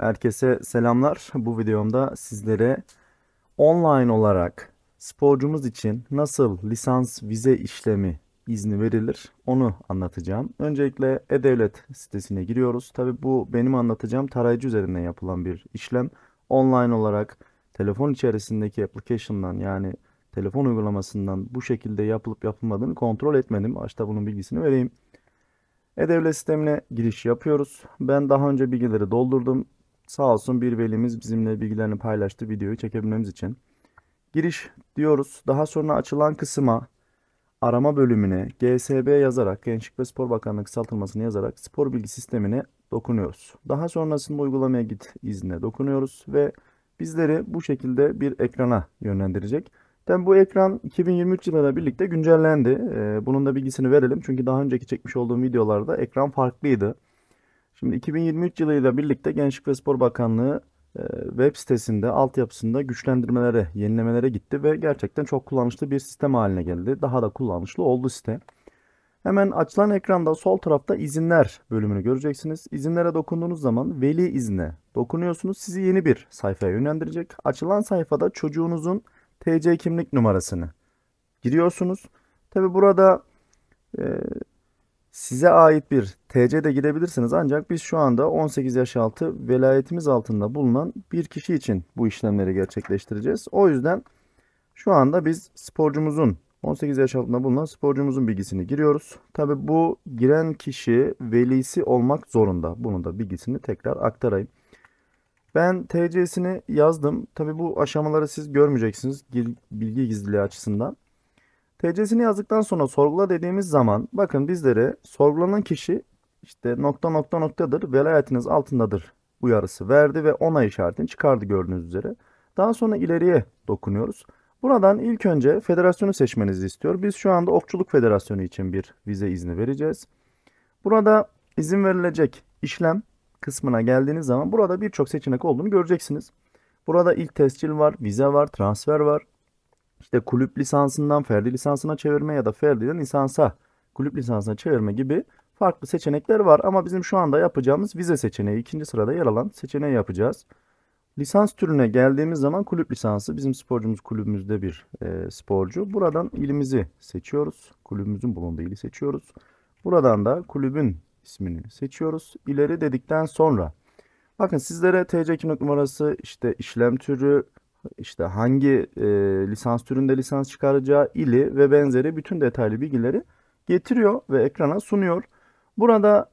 Herkese selamlar. Bu videomda sizlere online olarak sporcumuz için nasıl lisans vize işlemi izni verilir onu anlatacağım. Öncelikle e-devlet sitesine giriyoruz. Tabi bu benim anlatacağım tarayıcı üzerinden yapılan bir işlem. Online olarak telefon içerisindeki application'dan yani telefon uygulamasından bu şekilde yapılıp yapılmadığını kontrol etmedim. Başta bunun bilgisini vereyim. E-Devlet sistemine giriş yapıyoruz. Ben daha önce bilgileri doldurdum. Sağ olsun bir velimiz bizimle bilgilerini paylaştı videoyu çekebilmemiz için. Giriş diyoruz. Daha sonra açılan kısma arama bölümüne GSB yazarak Gençlik ve Spor Bakanlığı kısaltılmasını yazarak spor bilgi sistemine dokunuyoruz. Daha sonrasında uygulamaya git izine dokunuyoruz ve bizleri bu şekilde bir ekrana yönlendirecek. Tabi bu ekran 2023 yılıyla birlikte güncellendi. Ee, bunun da bilgisini verelim çünkü daha önceki çekmiş olduğum videolarda ekran farklıydı. Şimdi 2023 yılıyla birlikte Gençlik ve Spor Bakanlığı e, web sitesinde altyapısında güçlendirmelere, yenilemelere gitti ve gerçekten çok kullanışlı bir sistem haline geldi. Daha da kullanışlı oldu site. Hemen açılan ekranda sol tarafta izinler bölümünü göreceksiniz. İzinlere dokunduğunuz zaman veli izne dokunuyorsunuz. Sizi yeni bir sayfaya yönlendirecek. Açılan sayfada çocuğunuzun TC kimlik numarasını giriyorsunuz. Tabi burada e, Size ait bir TC'de gidebilirsiniz ancak biz şu anda 18 yaş altı velayetimiz altında bulunan bir kişi için bu işlemleri gerçekleştireceğiz. O yüzden şu anda biz sporcumuzun 18 yaş altında bulunan sporcumuzun bilgisini giriyoruz. Tabi bu giren kişi velisi olmak zorunda. Bunun da bilgisini tekrar aktarayım. Ben TC'sini yazdım. Tabi bu aşamaları siz görmeyeceksiniz bilgi gizliliği açısından. TC'sini yazdıktan sonra sorgula dediğimiz zaman bakın bizlere sorgulanan kişi işte nokta nokta noktadır velayetiniz altındadır uyarısı verdi ve onay işaretini çıkardı gördüğünüz üzere. Daha sonra ileriye dokunuyoruz. Buradan ilk önce federasyonu seçmenizi istiyor. Biz şu anda Okçuluk Federasyonu için bir vize izni vereceğiz. Burada izin verilecek işlem kısmına geldiğiniz zaman burada birçok seçenek olduğunu göreceksiniz. Burada ilk tescil var, vize var, transfer var, işte kulüp lisansından ferdi lisansına çevirme ya da ferdiden lisansa kulüp lisansına çevirme gibi farklı seçenekler var. Ama bizim şu anda yapacağımız vize seçeneği ikinci sırada yer alan seçeneği yapacağız. Lisans türüne geldiğimiz zaman kulüp lisansı bizim sporcumuz kulübümüzde bir e, sporcu. Buradan ilimizi seçiyoruz. Kulübümüzün bulunduğu ili seçiyoruz. Buradan da kulübün ismini seçiyoruz. İleri dedikten sonra bakın sizlere TC kimlik numarası işte işlem türü işte hangi e, lisans türünde lisans çıkaracağı ili ve benzeri bütün detaylı bilgileri getiriyor ve ekrana sunuyor. Burada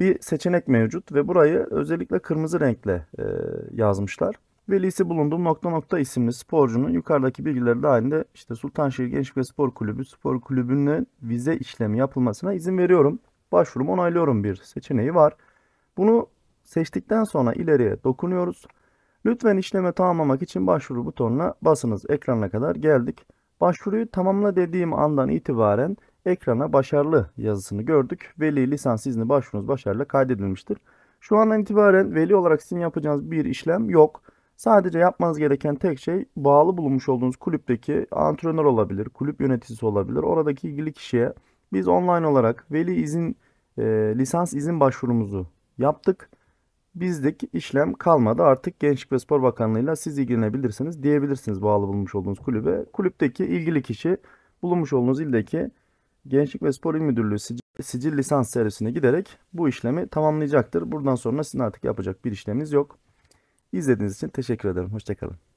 bir seçenek mevcut ve burayı özellikle kırmızı renkle e, yazmışlar. Velisi bulunduğum nokta nokta isimli sporcunun yukarıdaki bilgileri dahilinde işte Sultanşehir Gençlik ve Spor Kulübü spor kulübüne vize işlemi yapılmasına izin veriyorum. Başvurumu onaylıyorum bir seçeneği var. Bunu seçtikten sonra ileriye dokunuyoruz. Lütfen işlemi tamamlamak için başvuru butonuna basınız. Ekrana kadar geldik. Başvuruyu tamamla dediğim andan itibaren ekrana başarılı yazısını gördük. Veli lisans izni başvurunuz başarılı kaydedilmiştir. Şu andan itibaren veli olarak sizin yapacağınız bir işlem yok. Sadece yapmanız gereken tek şey bağlı bulunmuş olduğunuz kulüpteki antrenör olabilir, kulüp yöneticisi olabilir. Oradaki ilgili kişiye biz online olarak veli izin, e, lisans izin başvurumuzu yaptık bizdeki işlem kalmadı. Artık Gençlik ve Spor Bakanlığı'yla siz ilgilenebilirsiniz diyebilirsiniz bağlı bulmuş olduğunuz kulübe. Kulüpteki ilgili kişi bulunmuş olduğunuz ildeki Gençlik ve Spor İl Müdürlüğü sicil, lisans servisine giderek bu işlemi tamamlayacaktır. Buradan sonra sizin artık yapacak bir işleminiz yok. İzlediğiniz için teşekkür ederim. Hoşçakalın.